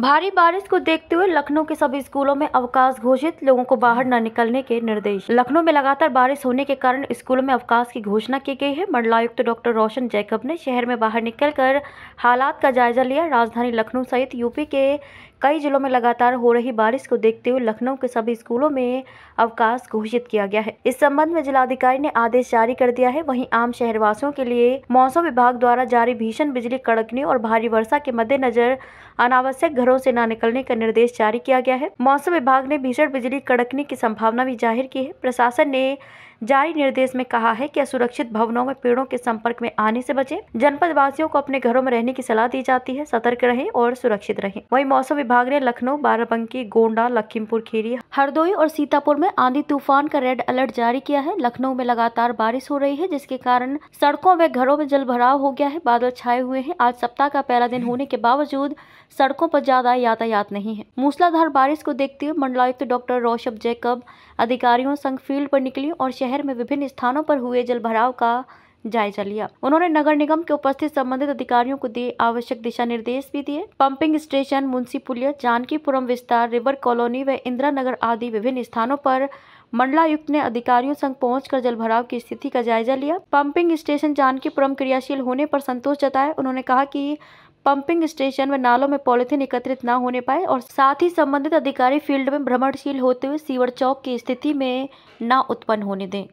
भारी बारिश को देखते हुए लखनऊ के सभी स्कूलों में अवकाश घोषित लोगों को बाहर न निकलने के निर्देश लखनऊ में लगातार बारिश होने के कारण स्कूलों में अवकाश की घोषणा की गई है मंडलायुक्त डॉक्टर रोशन जैकब ने शहर में बाहर निकलकर हालात का जायजा लिया राजधानी लखनऊ सहित यूपी के कई जिलों में लगातार हो रही बारिश को देखते हुए लखनऊ के सभी स्कूलों में अवकाश घोषित किया गया है इस संबंध में जिलाधिकारी ने आदेश जारी कर दिया है वहीं आम शहरवासियों के लिए मौसम विभाग द्वारा जारी भीषण बिजली कड़कने और भारी वर्षा के मद्देनजर अनावश्यक घरों से न निकलने का निर्देश जारी किया गया है मौसम विभाग ने भीषण बिजली कड़कने की संभावना भी जाहिर की है प्रशासन ने जारी निर्देश में कहा है कि असुरक्षित भवनों में पेड़ों के संपर्क में आने से बचें जनपद वासियों को अपने घरों में रहने की सलाह दी जाती है सतर्क रहें और सुरक्षित रहें वहीं मौसम विभाग ने लखनऊ बाराबंकी गोंडा लखीमपुर खीरी हरदोई और सीतापुर में आंधी तूफान का रेड अलर्ट जारी किया है लखनऊ में लगातार बारिश हो रही है जिसके कारण सड़कों व घरों में जल भराव हो गया है बादल छाए हुए हैं आज सप्ताह का पहला दिन होने के बावजूद सड़कों पर ज्यादा यातायात नहीं है मूसलाधार बारिश को देखते हुए मंडलायुक्त डॉक्टर रोशभ जैकब अधिकारियों संघ फील्ड पर निकली और शहर में विभिन्न स्थानों पर हुए भराव का जायजा लिया उन्होंने नगर निगम के उपस्थित संबंधित अधिकारियों को दिए आवश्यक दिशा निर्देश भी दिए पंपिंग स्टेशन मुंशी पुलिया जानकीपुरम विस्तार रिवर कॉलोनी व इंदिरा नगर आदि विभिन्न स्थानों पर मंडलायुक्त ने अधिकारियों संग पहुंचकर जलभराव की स्थिति का जायजा लिया पंपिंग स्टेशन जानकीपुरम क्रियाशील होने पर संतोष जताया उन्होंने कहा की पंपिंग स्टेशन व नालों में पॉलिथीन एकत्रित न होने पाए और साथ ही संबंधित अधिकारी फील्ड में भ्रमणशील होते हुए सीवर चौक की स्थिति में न उत्पन्न होने दें